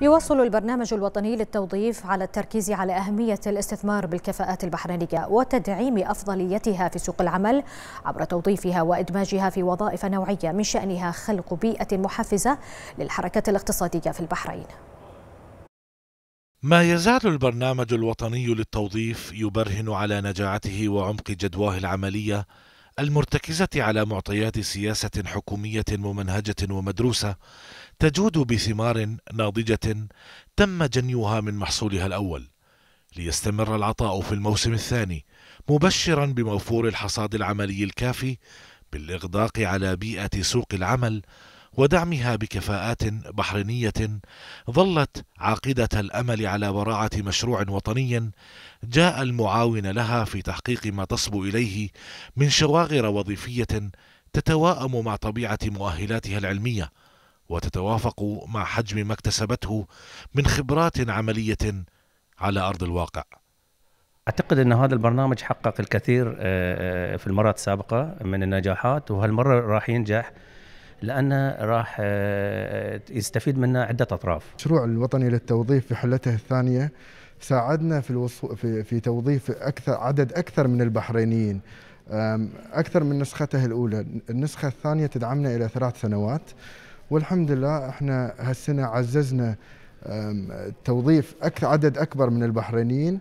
يواصل البرنامج الوطني للتوظيف على التركيز على أهمية الاستثمار بالكفاءات البحرينية وتدعيم أفضليتها في سوق العمل عبر توظيفها وإدماجها في وظائف نوعية من شأنها خلق بيئة محفزة للحركة الاقتصادية في البحرين ما يزال البرنامج الوطني للتوظيف يبرهن على نجاعته وعمق جدواه العملية المرتكزة على معطيات سياسة حكومية ممنهجة ومدروسة تجود بثمار ناضجة تم جنيها من محصولها الأول ليستمر العطاء في الموسم الثاني مبشرا بموفور الحصاد العملي الكافي بالإغداق على بيئة سوق العمل ودعمها بكفاءات بحرينيه ظلت عاقده الامل على براعه مشروع وطني جاء المعاون لها في تحقيق ما تصبو اليه من شواغر وظيفيه تتواءم مع طبيعه مؤهلاتها العلميه وتتوافق مع حجم ما اكتسبته من خبرات عمليه على ارض الواقع. اعتقد ان هذا البرنامج حقق الكثير آه، آه، في المرات السابقه من النجاحات وهالمره راح ينجح لانه راح آه، يستفيد منها عدة أطراف المشروع الوطني للتوظيف في حلته الثانية ساعدنا في, الوصو... في, في توظيف أكثر عدد أكثر من البحرينيين أكثر من نسخته الأولى النسخة الثانية تدعمنا إلى ثلاث سنوات والحمد لله احنا هالسنة عززنا توظيف أكثر عدد أكبر من البحرينيين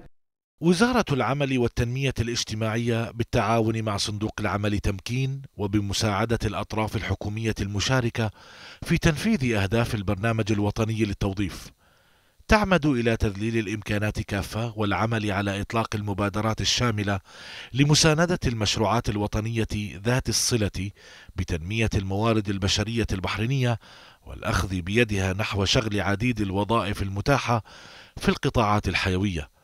وزارة العمل والتنمية الاجتماعية بالتعاون مع صندوق العمل تمكين وبمساعدة الأطراف الحكومية المشاركة في تنفيذ أهداف البرنامج الوطني للتوظيف تعمد إلى تذليل الإمكانات كافة والعمل على إطلاق المبادرات الشاملة لمساندة المشروعات الوطنية ذات الصلة بتنمية الموارد البشرية البحرينية والأخذ بيدها نحو شغل عديد الوظائف المتاحة في القطاعات الحيويه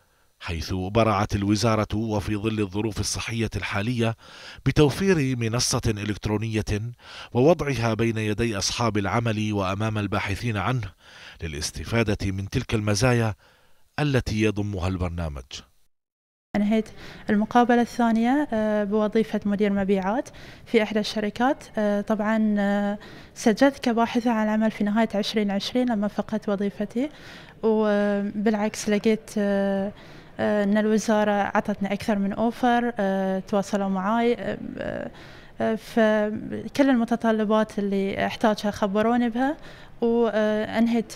حيث برعت الوزارة وفي ظل الظروف الصحية الحالية بتوفير منصة إلكترونية ووضعها بين يدي أصحاب العمل وأمام الباحثين عنه للاستفادة من تلك المزايا التي يضمها البرنامج. أنهيت المقابلة الثانية آه، بوظيفة مدير مبيعات في إحدى الشركات آه، طبعا آه، سجلت كباحثة عن العمل في نهاية 2020 لما فقدت وظيفتي وبالعكس لقيت آه، ان الوزاره اعطتني اكثر من اوفر آه، تواصلوا معي آه، فكل المتطلبات اللي احتاجها خبروني بها وانهيت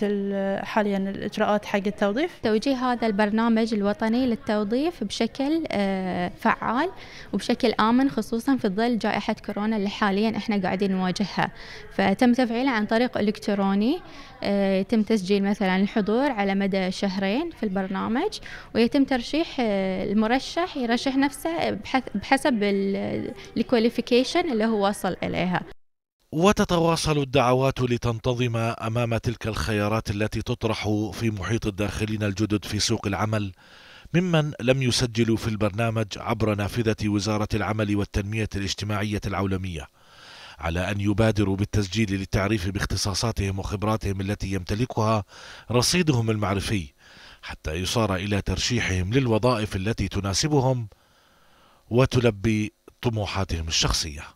حاليا الاجراءات حق التوظيف. توجيه هذا البرنامج الوطني للتوظيف بشكل آه، فعال وبشكل امن خصوصا في ظل جائحه كورونا اللي حاليا احنا قاعدين نواجهها. فتم تفعيله عن طريق الكتروني آه، يتم تسجيل مثلا الحضور على مدى شهرين في البرنامج ويتم ترشيح آه، المرشح يرشح نفسه بحسب الكواليفيكيشن اللي هو وصل اليها. وتتواصل الدعوات لتنتظم امام تلك الخيارات التي تطرح في محيط الداخلين الجدد في سوق العمل ممن لم يسجلوا في البرنامج عبر نافذه وزاره العمل والتنميه الاجتماعيه العالميه على ان يبادروا بالتسجيل للتعريف باختصاصاتهم وخبراتهم التي يمتلكها رصيدهم المعرفي حتى يصار الى ترشيحهم للوظائف التي تناسبهم وتلبي طموحاتهم الشخصيه